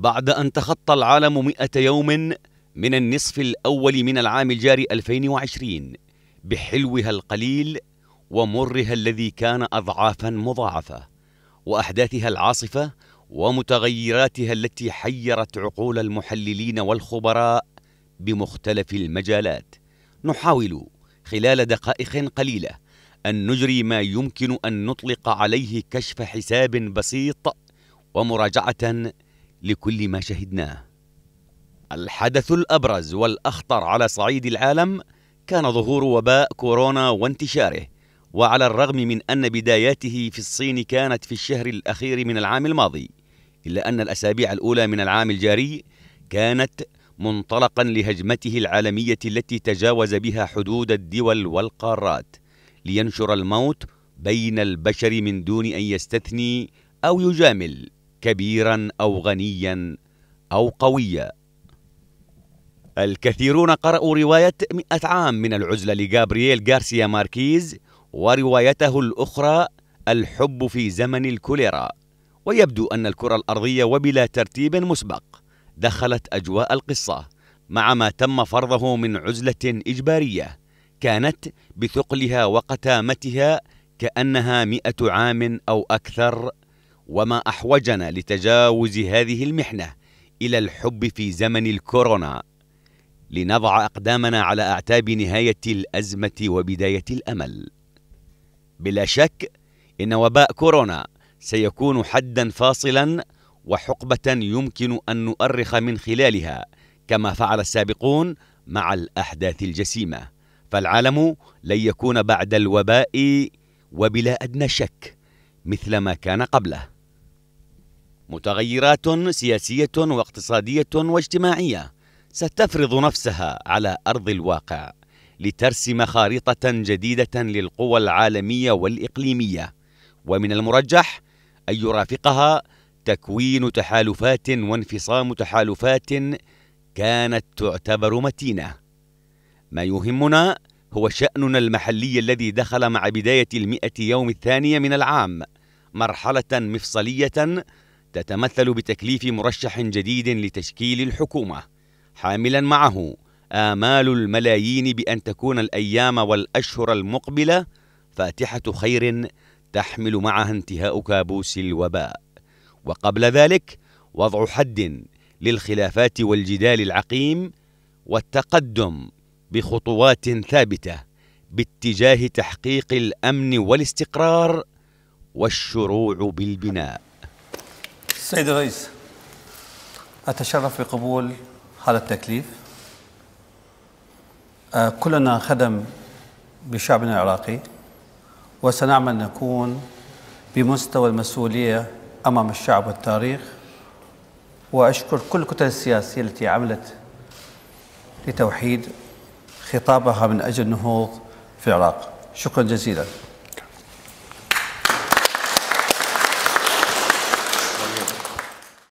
بعد أن تخطى العالم 100 يوم من النصف الأول من العام الجاري 2020 بحلوها القليل ومرها الذي كان أضعافا مضاعفة وأحداثها العاصفة ومتغيراتها التي حيرت عقول المحللين والخبراء بمختلف المجالات نحاول خلال دقائق قليله ان نجري ما يمكن ان نطلق عليه كشف حساب بسيط ومراجعه لكل ما شهدناه الحدث الأبرز والأخطر على صعيد العالم كان ظهور وباء كورونا وانتشاره وعلى الرغم من أن بداياته في الصين كانت في الشهر الأخير من العام الماضي إلا أن الأسابيع الأولى من العام الجاري كانت منطلقا لهجمته العالمية التي تجاوز بها حدود الدول والقارات لينشر الموت بين البشر من دون أن يستثني أو يجامل كبيرا أو غنيا أو قويا الكثيرون قرأوا رواية مئة عام من العزلة لجابرييل غارسيا ماركيز وروايته الأخرى الحب في زمن الكوليرا ويبدو أن الكرة الأرضية وبلا ترتيب مسبق دخلت أجواء القصة مع ما تم فرضه من عزلة إجبارية كانت بثقلها وقتامتها كأنها مئة عام أو أكثر وما أحوجنا لتجاوز هذه المحنة إلى الحب في زمن الكورونا لنضع أقدامنا على أعتاب نهاية الأزمة وبداية الأمل بلا شك إن وباء كورونا سيكون حدا فاصلا وحقبة يمكن أن نؤرخ من خلالها كما فعل السابقون مع الأحداث الجسيمة فالعالم لن يكون بعد الوباء وبلا أدنى شك مثل ما كان قبله متغيرات سياسية واقتصادية واجتماعية ستفرض نفسها على أرض الواقع لترسم خارطة جديدة للقوى العالمية والإقليمية ومن المرجح أن يرافقها تكوين تحالفات وانفصام تحالفات كانت تعتبر متينة ما يهمنا هو شأننا المحلي الذي دخل مع بداية المئة يوم الثانية من العام مرحلة مفصلية تتمثل بتكليف مرشح جديد لتشكيل الحكومه حاملا معه امال الملايين بان تكون الايام والاشهر المقبله فاتحه خير تحمل معها انتهاء كابوس الوباء وقبل ذلك وضع حد للخلافات والجدال العقيم والتقدم بخطوات ثابته باتجاه تحقيق الامن والاستقرار والشروع بالبناء سيد الرئيس أتشرف بقبول هذا التكليف آه، كلنا خدم بشعبنا العراقي وسنعمل نكون بمستوى المسؤولية أمام الشعب والتاريخ وأشكر كل الكتل السياسية التي عملت لتوحيد خطابها من أجل النهوض في العراق شكرا جزيلا